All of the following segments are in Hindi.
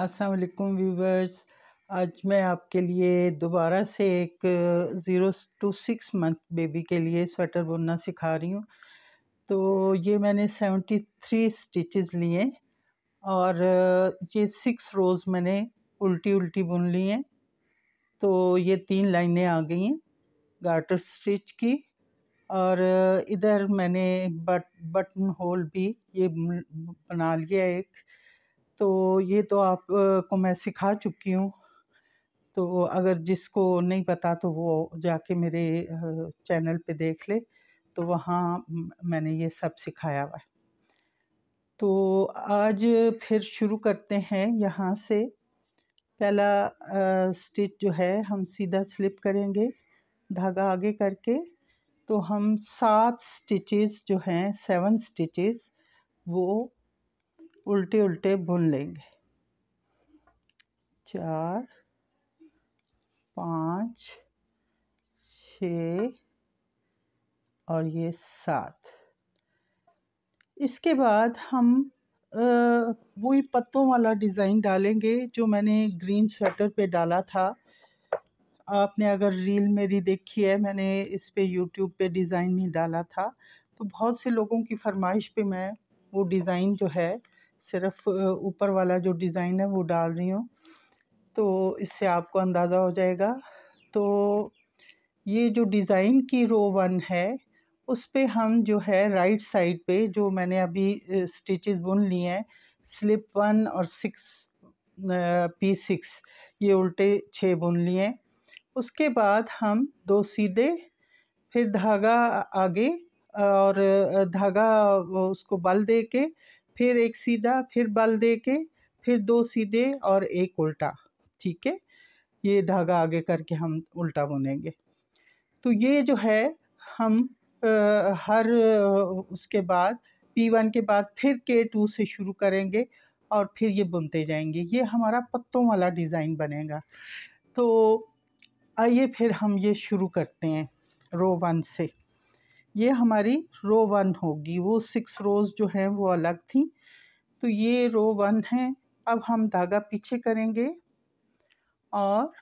असलकुम व्यूवर्स आज मैं आपके लिए दोबारा से एक zero to six month baby के लिए स्वेटर बुनना सिखा रही हूँ तो ये मैंने सेवेंटी थ्री स्टिचेस लिए और ये सिक्स रोज़ मैंने उल्टी उल्टी बुन ली हैं तो ये तीन लाइनें आ गई हैं गार्टर स्टिच की और इधर मैंने बट बटन होल भी ये बना लिया एक तो ये तो आप को मैं सिखा चुकी हूँ तो अगर जिसको नहीं पता तो वो जाके मेरे चैनल पे देख ले तो वहाँ मैंने ये सब सिखाया हुआ है तो आज फिर शुरू करते हैं यहाँ से पहला स्टिच जो है हम सीधा स्लिप करेंगे धागा आगे करके तो हम सात स्टिचेस जो हैं सेवन स्टिचेस वो उल्टे उल्टे बुन लेंगे चार पाँच छ और ये सात इसके बाद हम वही पत्तों वाला डिज़ाइन डालेंगे जो मैंने ग्रीन स्वेटर पे डाला था आपने अगर रील मेरी देखी है मैंने इस पे यूट्यूब पे डिज़ाइन नहीं डाला था तो बहुत से लोगों की फरमाइश पे मैं वो डिज़ाइन जो है सिर्फ ऊपर वाला जो डिज़ाइन है वो डाल रही हूँ तो इससे आपको अंदाज़ा हो जाएगा तो ये जो डिज़ाइन की रो वन है उस पर हम जो है राइट साइड पे जो मैंने अभी स्टिचेस बुन लिए हैं स्लिप वन और सिक्स पी सिक्स ये उल्टे छः बुन लिए उसके बाद हम दो सीधे फिर धागा आगे और धागा उसको बल दे के फिर एक सीधा फिर बल दे के फिर दो सीधे और एक उल्टा ठीक है ये धागा आगे करके हम उल्टा बुनेंगे तो ये जो है हम आ, हर उसके बाद पी वन के बाद फिर के टू से शुरू करेंगे और फिर ये बुनते जाएंगे ये हमारा पत्तों वाला डिज़ाइन बनेगा तो आइए फिर हम ये शुरू करते हैं रो वन से ये हमारी रो वन होगी वो सिक्स रोज़ जो हैं वो अलग थी तो ये रो वन है अब हम धागा पीछे करेंगे और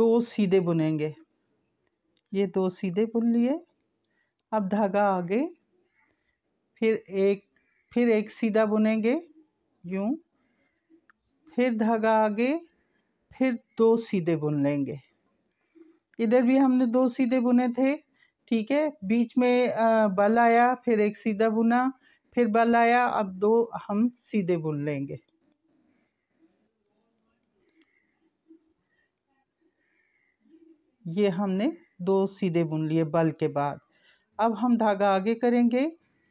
दो सीधे बुनेंगे ये दो सीधे बुन लिए अब धागा आगे फिर एक फिर एक सीधा बुनेंगे यूँ फिर धागा आगे फिर दो सीधे बुन लेंगे इधर भी हमने दो सीधे बुने थे ठीक है बीच में बल आया फिर एक सीधा बुना फिर बल आया अब दो हम सीधे बुन लेंगे ये हमने दो सीधे बुन लिए बल के बाद अब हम धागा आगे करेंगे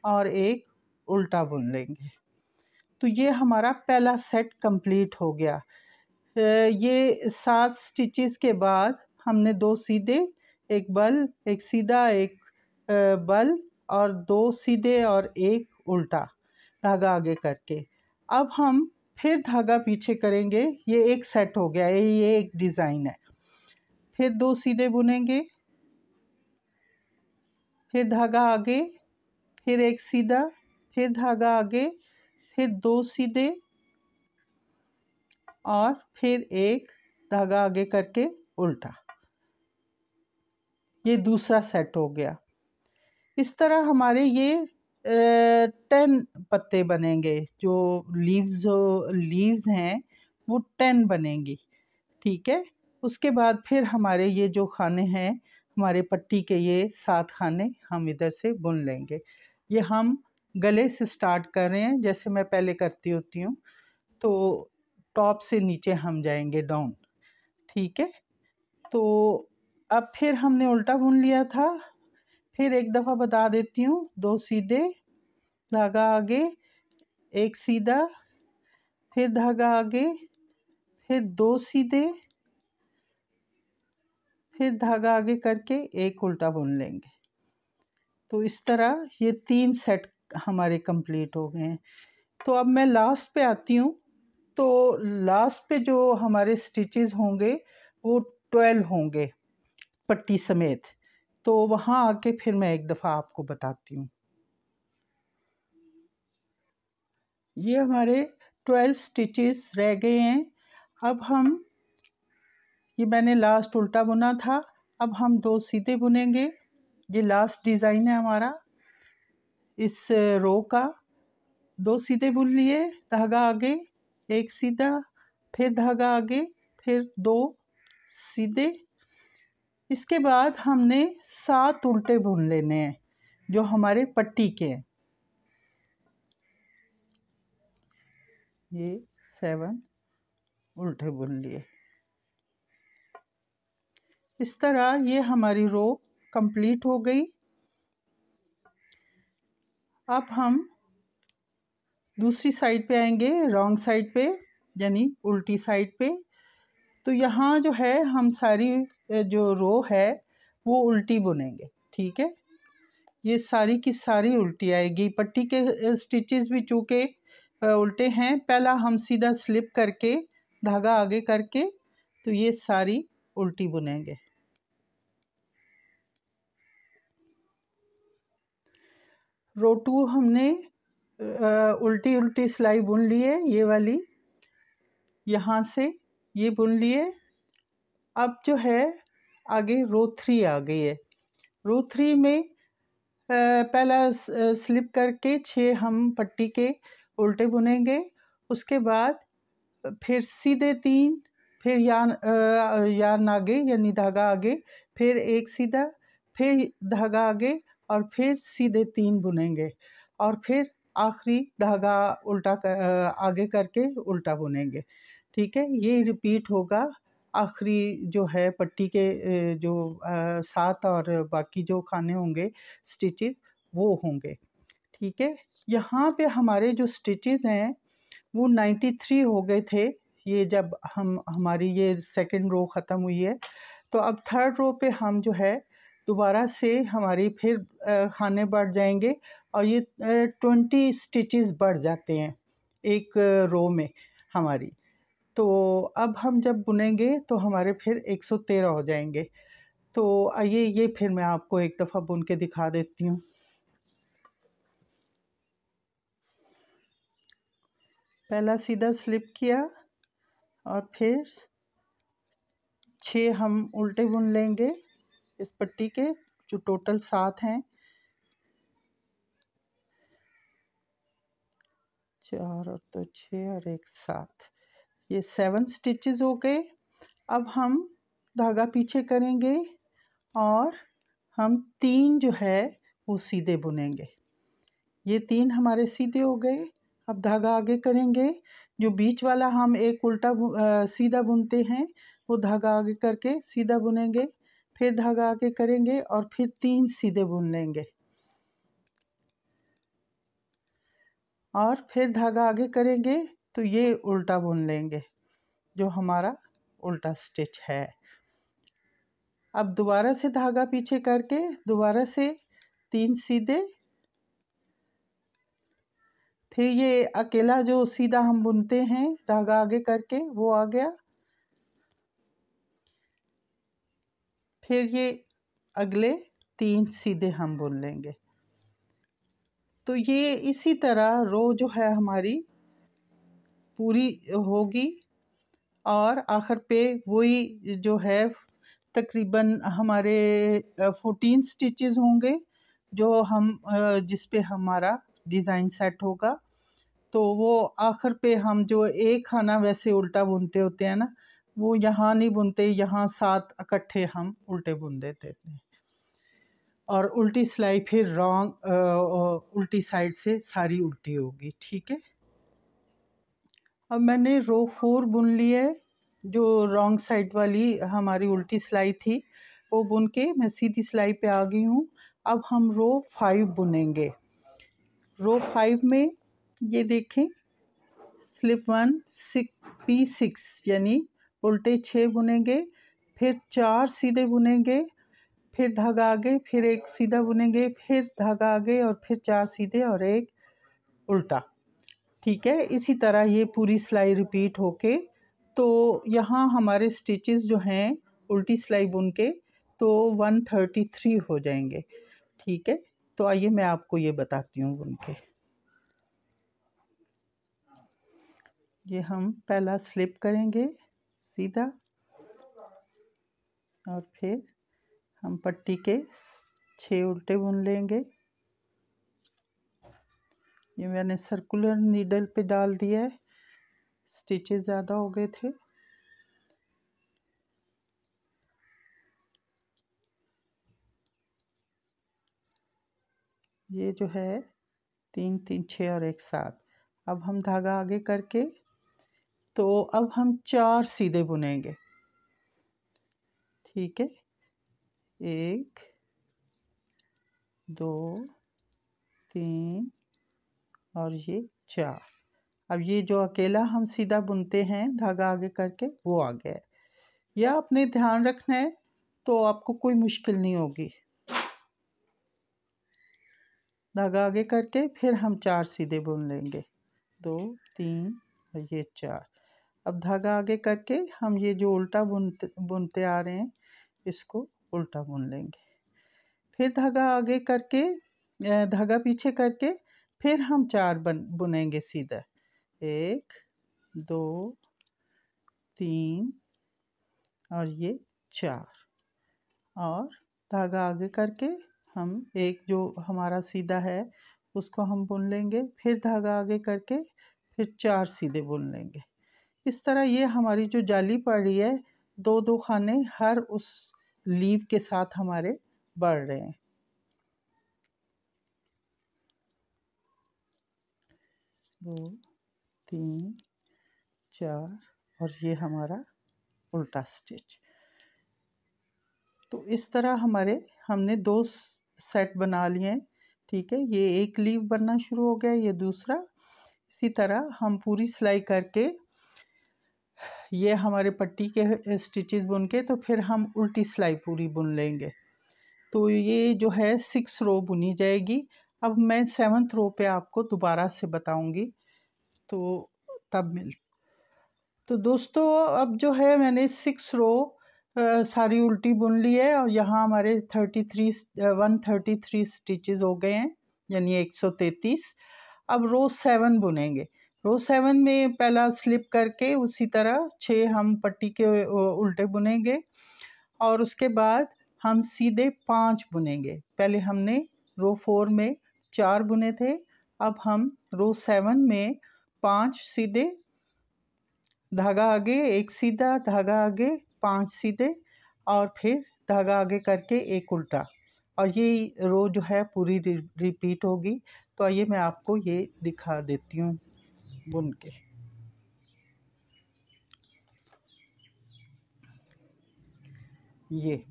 और एक उल्टा बुन लेंगे तो ये हमारा पहला सेट कंप्लीट हो गया ये सात स्टिचेस के बाद हमने दो सीधे एक बल एक सीधा एक बल और दो सीधे और एक उल्टा धागा आगे करके अब हम फिर धागा पीछे करेंगे ये एक सेट हो गया है ये एक डिज़ाइन है फिर दो सीधे बुनेंगे फिर धागा आगे फिर एक सीधा फिर धागा आगे फिर दो सीधे और फिर एक धागा आगे करके उल्टा ये दूसरा सेट हो गया इस तरह हमारे ये टेन पत्ते बनेंगे जो लीव्स जो लीव्स हैं वो टेन बनेंगी ठीक है उसके बाद फिर हमारे ये जो खाने हैं हमारे पट्टी के ये सात खाने हम इधर से बुन लेंगे ये हम गले से स्टार्ट कर रहे हैं जैसे मैं पहले करती होती हूँ तो टॉप से नीचे हम जाएंगे डाउन ठीक है तो अब फिर हमने उल्टा बुन लिया था फिर एक दफ़ा बता देती हूँ दो सीधे धागा आगे एक सीधा फिर धागा आगे फिर दो सीधे फिर धागा आगे करके एक उल्टा बुन लेंगे तो इस तरह ये तीन सेट हमारे कंप्लीट हो गए हैं तो अब मैं लास्ट पे आती हूँ तो लास्ट पे जो हमारे स्टिचेस होंगे वो ट्वेल्व होंगे पट्टी समेत तो वहाँ आके फिर मैं एक दफ़ा आपको बताती हूँ ये हमारे ट्वेल्व स्टिचेस रह गए हैं अब हम ये मैंने लास्ट उल्टा बुना था अब हम दो सीधे बुनेंगे ये लास्ट डिज़ाइन है हमारा इस रो का दो सीधे बुन लिए धागा आगे एक सीधा फिर धागा आगे फिर दो सीधे इसके बाद हमने सात उल्टे बुन लेने हैं जो हमारे पट्टी के हैं ये सेवन उल्टे बुन लिए इस तरह ये हमारी रो कंप्लीट हो गई अब हम दूसरी साइड पे आएंगे रॉन्ग साइड पे यानी उल्टी साइड पे तो यहाँ जो है हम सारी जो रो है वो उल्टी बुनेंगे ठीक है ये सारी की सारी उल्टी आएगी पट्टी के स्टिचेस भी चूके उल्टे हैं पहला हम सीधा स्लिप करके धागा आगे करके तो ये सारी उल्टी बुनेंगे रो टू हमने उल्टी उल्टी सिलाई बुन ली है ये वाली यहाँ से ये बुन लिए अब जो है आगे रो थ्री आ गई है रो थ्री में पहला स्लिप करके छः हम पट्टी के उल्टे बुनेंगे उसके बाद फिर सीधे तीन फिर यान यान आगे यानी धागा आगे फिर एक सीधा फिर धागा आगे और फिर सीधे तीन बुनेंगे और फिर आखिरी धागा उल्टा कर, आगे करके उल्टा बुनेंगे ठीक है ये रिपीट होगा आखिरी जो है पट्टी के जो सात और बाकी जो खाने होंगे स्टिचेस वो होंगे ठीक है यहाँ पे हमारे जो स्टिचेस हैं वो 93 हो गए थे ये जब हम हमारी ये सेकंड रो ख़त्म हुई है तो अब थर्ड रो पे हम जो है दोबारा से हमारी फिर खाने बढ़ जाएंगे और ये ट्वेंटी स्टिचेस बढ़ जाते हैं एक रो में हमारी तो अब हम जब बुनेंगे तो हमारे फिर 113 हो जाएंगे तो आइए ये फिर मैं आपको एक दफ़ा बुन के दिखा देती हूँ पहला सीधा स्लिप किया और फिर छः हम उल्टे बुन लेंगे इस पट्टी के जो टोटल सात हैं चार और तो छः और एक सात ये सेवन स्टिचेस हो गए अब हम धागा पीछे करेंगे और हम तीन जो है वो सीधे बुनेंगे ये तीन हमारे सीधे हो गए अब धागा आगे करेंगे जो बीच वाला हम एक उल्टा बु, आ, सीधा बुनते हैं वो धागा आगे करके सीधा बुनेंगे फिर धागा आगे करेंगे और फिर तीन सीधे बुन लेंगे और फिर धागा आगे करेंगे तो ये उल्टा बुन लेंगे जो हमारा उल्टा स्टिच है अब दोबारा से धागा पीछे करके दोबारा से तीन सीधे फिर ये अकेला जो सीधा हम बुनते हैं धागा आगे करके वो आ गया फिर ये अगले तीन सीधे हम बुन लेंगे तो ये इसी तरह रो जो है हमारी पूरी होगी और आखिर पे वही जो है तकरीबन हमारे फोर्टीन स्टिचेस होंगे जो हम जिस पे हमारा डिज़ाइन सेट होगा तो वो आखिर पे हम जो एक खाना वैसे उल्टा बुनते होते हैं ना वो यहाँ नहीं बुनते यहाँ सात इकट्ठे हम उल्टे बुन देते हैं और उल्टी सिलाई फिर रॉन्ग उल्टी साइड से सारी उल्टी होगी ठीक है अब मैंने रो फोर बुन ली है जो रॉन्ग साइड वाली हमारी उल्टी सिलाई थी वो बुन के मैं सीधी सिलाई पे आ गई हूँ अब हम रो फाइव बुनेंगे रो फाइव में ये देखें slip one six P six यानी उल्टे छः बुनेंगे फिर चार सीधे बुनेंगे फिर धागा आगे फिर एक सीधा बुनेंगे फिर धागा आगे और फिर चार सीधे और एक उल्टा ठीक है इसी तरह ये पूरी सिलाई रिपीट होके तो यहाँ हमारे स्टिचेस जो हैं उल्टी सिलाई बुन के तो 133 हो जाएंगे ठीक है तो आइए मैं आपको ये बताती हूँ बुन के ये हम पहला स्लिप करेंगे सीधा और फिर हम पट्टी के छः उल्टे बुन लेंगे ये मैंने सर्कुलर नीडल पे डाल दिया है स्टिचेस ज़्यादा हो गए थे ये जो है तीन तीन छः और एक सात अब हम धागा आगे करके तो अब हम चार सीधे बुनेंगे ठीक है एक दो तीन और ये चार अब ये जो अकेला हम सीधा बुनते हैं धागा आगे करके वो आ गया या आपने ध्यान रखना है तो आपको कोई मुश्किल नहीं होगी धागा आगे करके फिर हम चार सीधे बुन लेंगे दो तीन और ये चार अब धागा आगे करके हम ये जो उल्टा बुनते बुनते आ रहे हैं इसको उल्टा बुन लेंगे फिर धागा आगे करके धागा पीछे करके फिर हम चार बन बुनेंगे सीधा एक दो तीन और ये चार और धागा आगे करके हम एक जो हमारा सीधा है उसको हम बुन लेंगे फिर धागा आगे करके फिर चार सीधे बुन लेंगे इस तरह ये हमारी जो जाली पड़ी है दो दो खाने हर उस लीव के साथ हमारे बढ़ रहे हैं दो तीन चार और ये हमारा उल्टा स्टिच तो इस तरह हमारे हमने दो सेट बना लिए ठीक है ये एक लीव बनना शुरू हो गया ये दूसरा इसी तरह हम पूरी सिलाई करके ये हमारे पट्टी के स्टिचेस बुन के तो फिर हम उल्टी सिलाई पूरी बुन लेंगे तो ये जो है सिक्स रो बुनी जाएगी अब मैं सेवन्थ रो पे आपको दोबारा से बताऊंगी तो तब मिल तो दोस्तों अब जो है मैंने सिक्स रो आ, सारी उल्टी बुन ली है और यहाँ हमारे thirty three one thirty three stitches हो गए हैं यानी एक सौ तैंतीस अब रो सेवन बुनेंगे रो सेवन में पहला स्लिप करके उसी तरह छः हम पट्टी के उल्टे बुनेंगे और उसके बाद हम सीधे पाँच बुनेंगे पहले हमने रो फोर में चार बुने थे अब हम रो सेवन में पांच सीधे धागा आगे एक सीधा धागा आगे पांच सीधे और फिर धागा आगे करके एक उल्टा और ये रो जो है पूरी रिपीट होगी तो आइए मैं आपको ये दिखा देती हूँ बुन के ये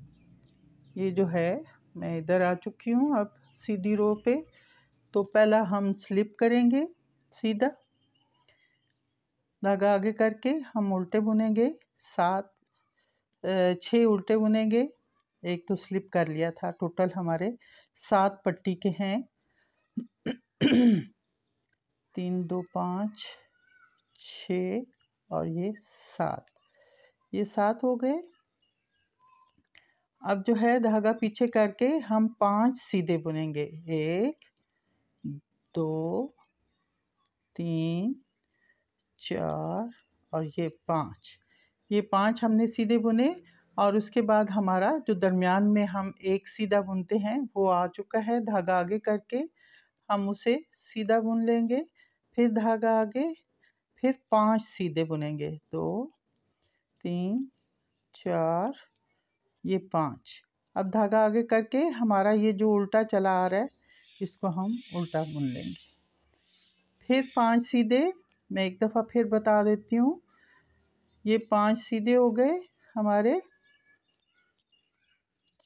ये जो है मैं इधर आ चुकी हूँ अब सीधी रो पे तो पहला हम स्लिप करेंगे सीधा धागा आगे करके हम उल्टे बुनेंगे सात छः उल्टे बुनेंगे एक तो स्लिप कर लिया था टोटल हमारे सात पट्टी के हैं तीन दो पाँच छ और ये सात ये सात हो गए अब जो है धागा पीछे करके हम पांच सीधे बुनेंगे एक दो तीन चार और ये पाँच ये पाँच हमने सीधे बुने और उसके बाद हमारा जो दरमियान में हम एक सीधा बुनते हैं वो आ चुका है धागा आगे करके हम उसे सीधा बुन लेंगे फिर धागा आगे फिर पांच सीधे बुनेंगे दो तीन चार ये पांच अब धागा आगे करके हमारा ये जो उल्टा चला आ रहा है इसको हम उल्टा बुन लेंगे फिर पांच सीधे मैं एक दफ़ा फिर बता देती हूँ ये पांच सीधे हो गए हमारे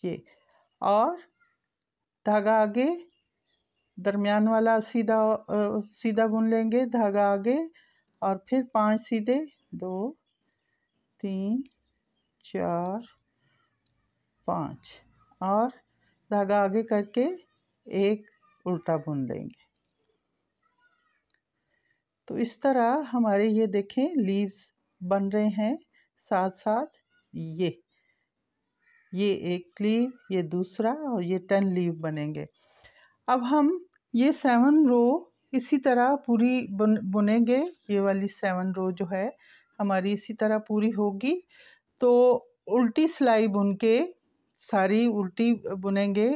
ये और धागा आगे दरमियान वाला सीधा सीधा बुन लेंगे धागा आगे और फिर पांच सीधे दो तीन चार पाँच और धागा आगे करके एक उल्टा बुन लेंगे तो इस तरह हमारे ये देखें लीव्स बन रहे हैं साथ साथ ये ये एक लीव ये दूसरा और ये टेन लीव बनेंगे अब हम ये सेवन रो इसी तरह पूरी बुन बुनेंगे ये वाली सेवन रो जो है हमारी इसी तरह पूरी होगी तो उल्टी सिलाई बुन के सारी उल्टी बुनेंगे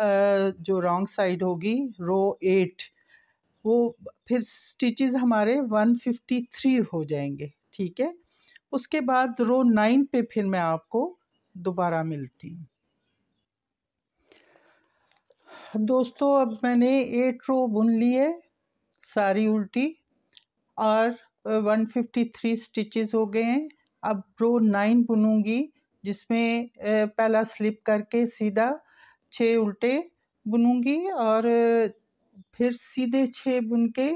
जो रॉन्ग साइड होगी रो एट वो फिर स्टिचेस हमारे 153 हो जाएंगे ठीक है उसके बाद रो नाइन पे फिर मैं आपको दोबारा मिलती हूँ दोस्तों अब मैंने एट रो बुन ली है सारी उल्टी और 153 स्टिचेस हो गए हैं अब रो नाइन बुनूंगी जिसमें पहला स्लिप करके सीधा छः उल्टे बुनूंगी और फिर सीधे छः बुन के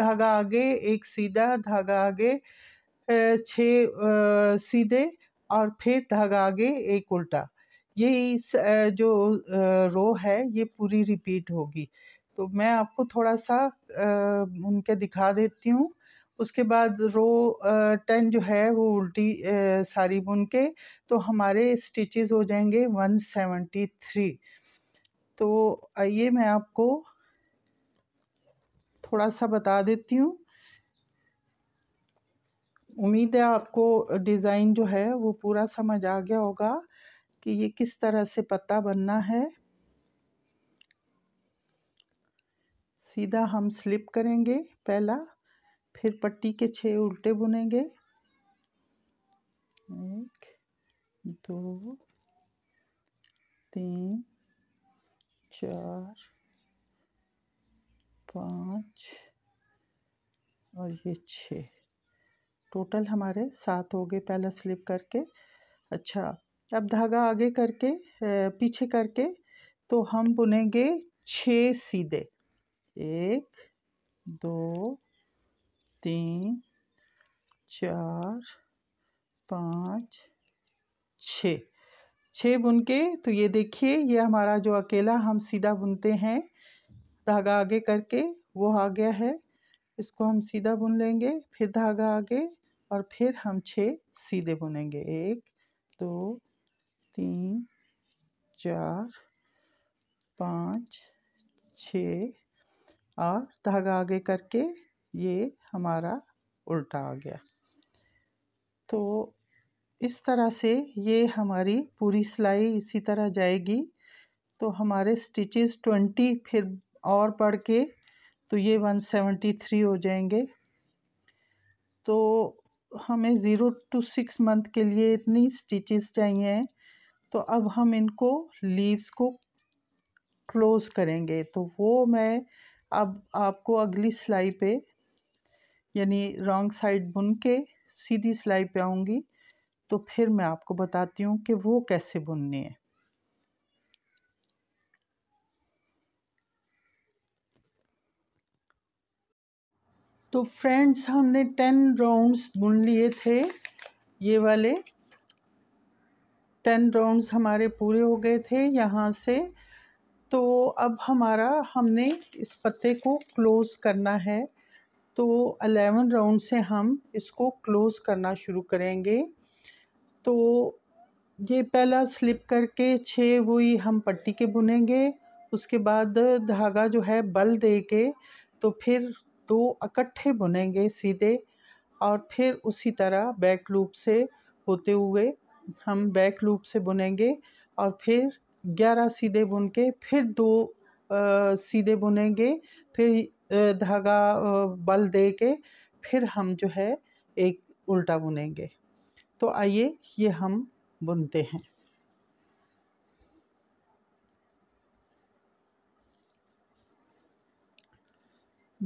धागा आगे एक सीधा धागा आगे छः सीधे और फिर धागा आगे एक उल्टा ये इस जो रो है ये पूरी रिपीट होगी तो मैं आपको थोड़ा सा उनके दिखा देती हूँ उसके बाद रो टेन जो है वो उल्टी सारी बुन के तो हमारे स्टिचेस हो जाएंगे वन सेवेंटी थ्री तो आइए मैं आपको थोड़ा सा बता देती हूँ उम्मीद है आपको डिज़ाइन जो है वो पूरा समझ आ गया होगा कि ये किस तरह से पत्ता बनना है सीधा हम स्लिप करेंगे पहला फिर पट्टी के छः उल्टे बुनेंगे एक दो तीन चार पाँच और ये छः टोटल हमारे सात हो गए पहला स्लिप करके अच्छा अब धागा आगे करके पीछे करके तो हम बुनेंगे छः सीधे एक दो तीन चार पाँच छ छः बुन के तो ये देखिए ये हमारा जो अकेला हम सीधा बुनते हैं धागा आगे करके वो आ गया है इसको हम सीधा बुन लेंगे फिर धागा आगे और फिर हम छः सीधे बुनेंगे एक दो तीन चार पाँच छ और धागा आगे करके ये हमारा उल्टा आ गया तो इस तरह से ये हमारी पूरी सिलाई इसी तरह जाएगी तो हमारे स्टिचेस ट्वेंटी फिर और बढ़ के तो ये वन सेवेंटी थ्री हो जाएंगे तो हमें ज़ीरो टू सिक्स मंथ के लिए इतनी स्टिचेस चाहिए तो अब हम इनको लीव्स को क्लोज़ करेंगे तो वो मैं अब आपको अगली सिलाई पे यानी रॉन्ग साइड बुन के सीधी सिलाई पे आऊँगी तो फिर मैं आपको बताती हूँ कि वो कैसे बुननी है तो फ्रेंड्स हमने टेन राउंड्स बुन लिए थे ये वाले टेन राउंड्स हमारे पूरे हो गए थे यहाँ से तो अब हमारा हमने इस पत्ते को क्लोज़ करना है तो अलेवन राउंड से हम इसको क्लोज़ करना शुरू करेंगे तो ये पहला स्लिप करके छः वही हम पट्टी के बुनेंगे उसके बाद धागा जो है बल दे के तो फिर दो इकट्ठे बुनेंगे सीधे और फिर उसी तरह बैक लूप से होते हुए हम बैक लूप से बुनेंगे और फिर ग्यारह सीधे बुन के फिर दो आ, सीधे बुनेंगे फिर धागा बल दे के फिर हम जो है एक उल्टा बुनेंगे तो आइए ये हम बुनते हैं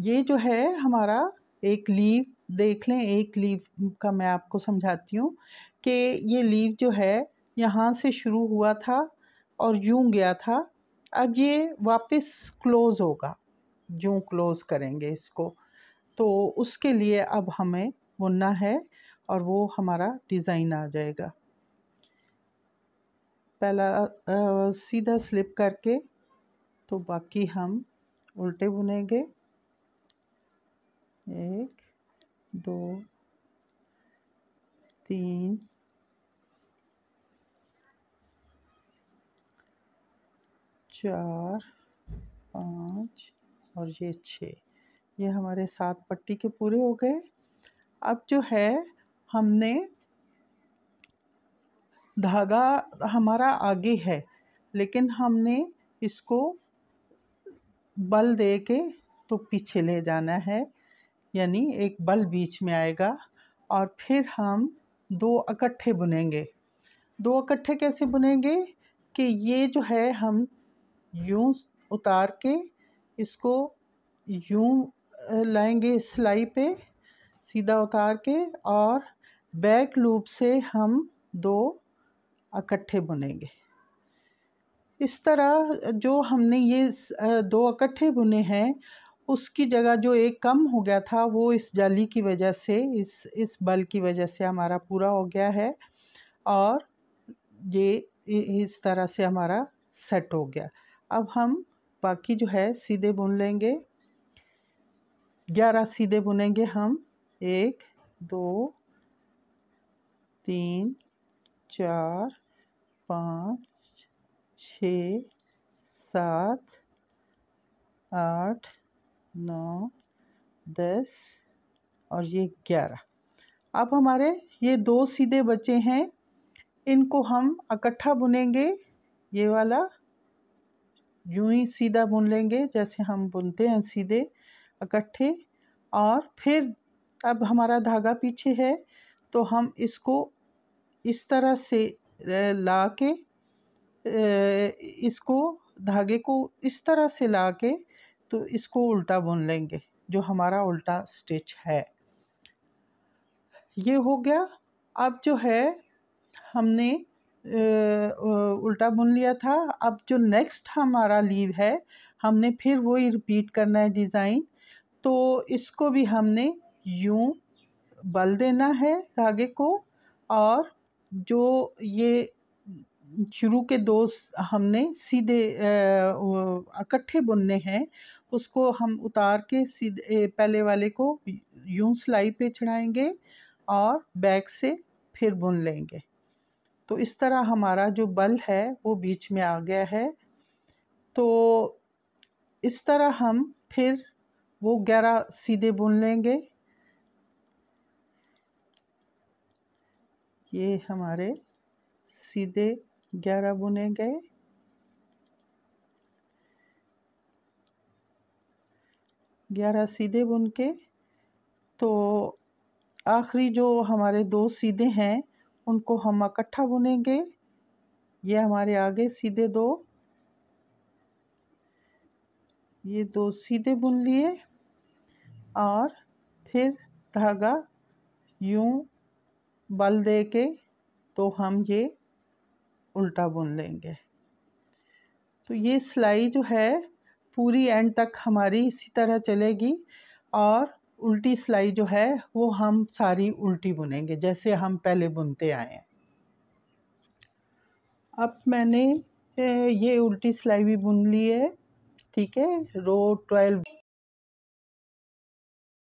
ये जो है हमारा एक लीव देख लें एक लीव का मैं आपको समझाती हूँ कि ये लीव जो है यहाँ से शुरू हुआ था और यूं गया था अब ये वापस क्लोज़ होगा जो क्लोज़ करेंगे इसको तो उसके लिए अब हमें बुनना है और वो हमारा डिज़ाइन आ जाएगा पहला आ, सीधा स्लिप करके तो बाकी हम उल्टे बुनेंगे एक दो तीन चार पाँच और ये छः ये हमारे सात पट्टी के पूरे हो गए अब जो है हमने धागा हमारा आगे है लेकिन हमने इसको बल दे के तो पीछे ले जाना है यानी एक बल बीच में आएगा और फिर हम दो इकट्ठे बुनेंगे दो इकट्ठे कैसे बुनेंगे कि ये जो है हम यूँ उतार के इसको यूँ लाएंगे सिलाई पे सीधा उतार के और बैक लूप से हम दो इकट्ठे बुनेंगे इस तरह जो हमने ये दो इकट्ठे बुने हैं उसकी जगह जो एक कम हो गया था वो इस जाली की वजह से इस इस बल की वजह से हमारा पूरा हो गया है और ये इस तरह से हमारा सेट हो गया अब हम बाकी जो है सीधे बुन लेंगे ग्यारह सीधे बुनेंगे हम एक दो तीन चार पाँच छ सात आठ नौ दस और ये ग्यारह अब हमारे ये दो सीधे बचे हैं इनको हम इकट्ठा बुनेंगे ये वाला यूं ही सीधा बुन लेंगे जैसे हम बुनते हैं सीधे इकट्ठे और फिर अब हमारा धागा पीछे है तो हम इसको इस तरह से ला के इसको धागे को इस तरह से ला के तो इसको उल्टा बुन लेंगे जो हमारा उल्टा स्टिच है ये हो गया अब जो है हमने उल्टा बुन लिया था अब जो नेक्स्ट हमारा लीव है हमने फिर वही रिपीट करना है डिज़ाइन तो इसको भी हमने यूँ बल देना है धागे को और जो ये शुरू के दो हमने सीधे इकट्ठे बुनने हैं उसको हम उतार के सीधे पहले वाले को यूं सिलाई पे चढ़ाएंगे और बैक से फिर बुन लेंगे तो इस तरह हमारा जो बल है वो बीच में आ गया है तो इस तरह हम फिर वो ग्यारह सीधे बुन लेंगे ये हमारे सीधे ग्यारह बुने गए ग्यारह सीधे बुन के तो आखिरी जो हमारे दो सीधे हैं उनको हम इकट्ठा बुनेंगे ये हमारे आगे सीधे दो ये दो सीधे बुन लिए और फिर धागा यूं बल दे के तो हम ये उल्टा बुन लेंगे तो ये सिलाई जो है पूरी एंड तक हमारी इसी तरह चलेगी और उल्टी सिलाई जो है वो हम सारी उल्टी बुनेंगे जैसे हम पहले बुनते आए हैं अब मैंने ये उल्टी सिलाई भी बुन ली है ठीक है रो ट्वेल्व